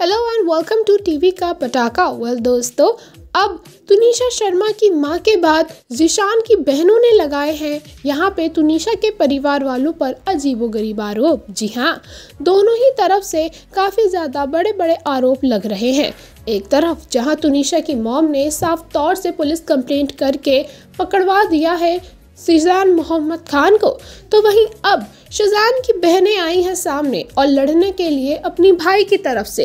hello and welcome to TV का पटाखा well दोस्तों अब तुनिशा शर्मा की मां के बाद जिशान की बहनों ने लगाए हैं यहाँ पे तुनिशा के परिवार वालों पर अजीबोगरीब आरोप जी हाँ दोनों ही तरफ से काफ़ी ज़्यादा बड़े बड़े आरोप लग रहे हैं एक तरफ जहाँ तुनिशा की मॉम ने साफ तौर से पुलिस कंप्लेंट करके पकड़वा दिया है सिजान मोहम्मद खान को तो वहीं अब शजान की बहनें आई हैं सामने और लड़ने के लिए अपनी भाई की तरफ से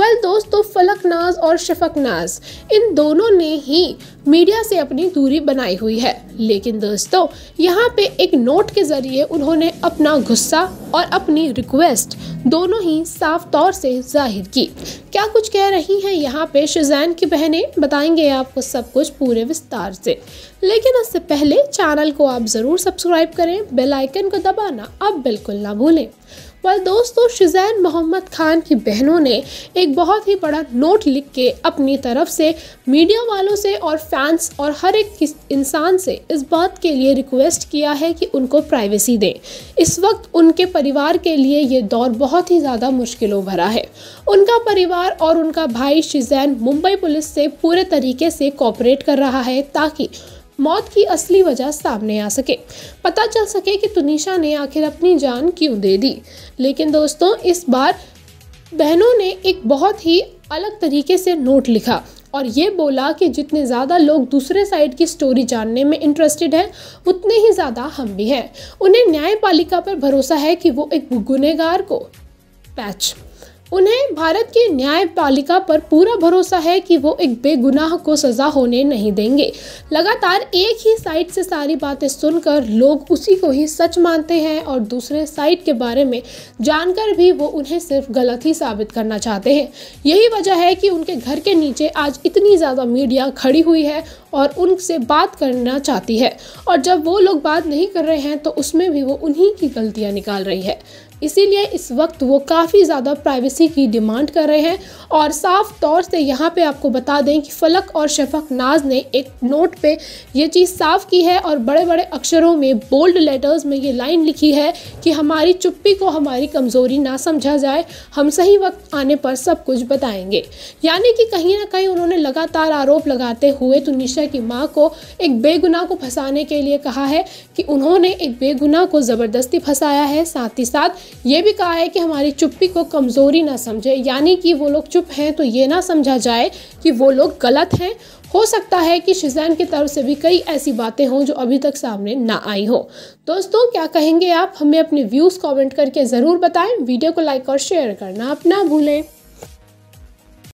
वेल दोस्तों फलकनाज और शफकनाज इन दोनों ने ही मीडिया से अपनी दूरी बनाई हुई है लेकिन दोस्तों यहाँ पे एक नोट के ज़रिए उन्होंने अपना गुस्सा और अपनी रिक्वेस्ट दोनों ही साफ तौर से जाहिर की क्या कुछ कह रही हैं यहाँ पे शजैन की बहनें बताएंगे आपको सब कुछ पूरे विस्तार से लेकिन उससे पहले चैनल को आप ज़रूर सब्सक्राइब करें बेल आइकन को दबाना अब बिल्कुल ना भूलें वह दोस्तों शिजैन मोहम्मद खान की बहनों ने एक बहुत ही बड़ा नोट लिख के अपनी तरफ से मीडिया वालों से और फैंस और हर एक इंसान से इस बात के लिए रिक्वेस्ट किया है कि उनको प्राइवेसी दें इस वक्त उनके परिवार के लिए ये दौर बहुत ही ज़्यादा मुश्किलों भरा है उनका परिवार और उनका भाई शिजैन मुंबई पुलिस से पूरे तरीके से कॉपरेट कर रहा है ताकि मौत की असली वजह सामने आ सके पता चल सके कि तुनिशा ने आखिर अपनी जान क्यों दे दी लेकिन दोस्तों इस बार बहनों ने एक बहुत ही अलग तरीके से नोट लिखा और ये बोला कि जितने ज़्यादा लोग दूसरे साइड की स्टोरी जानने में इंटरेस्टेड हैं उतने ही ज़्यादा हम भी हैं उन्हें न्यायपालिका पर भरोसा है कि वो एक गुनहगार को पैच उन्हें भारत की न्यायपालिका पर पूरा भरोसा है कि वो एक बेगुनाह को सज़ा होने नहीं देंगे लगातार एक ही साइड से सारी बातें सुनकर लोग उसी को ही सच मानते हैं और दूसरे साइड के बारे में जानकर भी वो उन्हें सिर्फ गलत ही साबित करना चाहते हैं यही वजह है कि उनके घर के नीचे आज इतनी ज़्यादा मीडिया खड़ी हुई है और उनसे बात करना चाहती है और जब वो लोग बात नहीं कर रहे हैं तो उसमें भी वो उन्हीं की गलतियाँ निकाल रही है इसीलिए इस वक्त वो काफ़ी ज़्यादा प्राइवेसी इसी की डिमांड कर रहे हैं और साफ तौर से यहाँ पे आपको बता दें कि फलक और शफक नाज ने एक नोट पे ये चीज़ साफ की है और बड़े बड़े अक्षरों में बोल्ड लेटर्स में ये लाइन लिखी है कि हमारी चुप्पी को हमारी कमज़ोरी ना समझा जाए हम सही वक्त आने पर सब कुछ बताएंगे यानी कि कहीं ना कहीं उन्होंने लगातार आरोप लगाते हुए तो निशा की माँ को एक बेगुनाह को फंसाने के लिए कहा है कि उन्होंने एक बेगुनाह को ज़बरदस्ती फंसाया है साथ ही साथ ये भी कहा है कि हमारी चुप्पी को कमज़ोरी ना समझे यानी कि वो लोग चुप हैं तो ये ना समझा जाए कि वो लोग गलत हैं हो सकता है कि शिजैन की तरफ से भी कई ऐसी बातें हों जो अभी तक सामने ना आई हो दोस्तों क्या कहेंगे आप हमें अपने व्यूज़ कमेंट करके ज़रूर बताएं वीडियो को लाइक और शेयर करना आप ना भूलें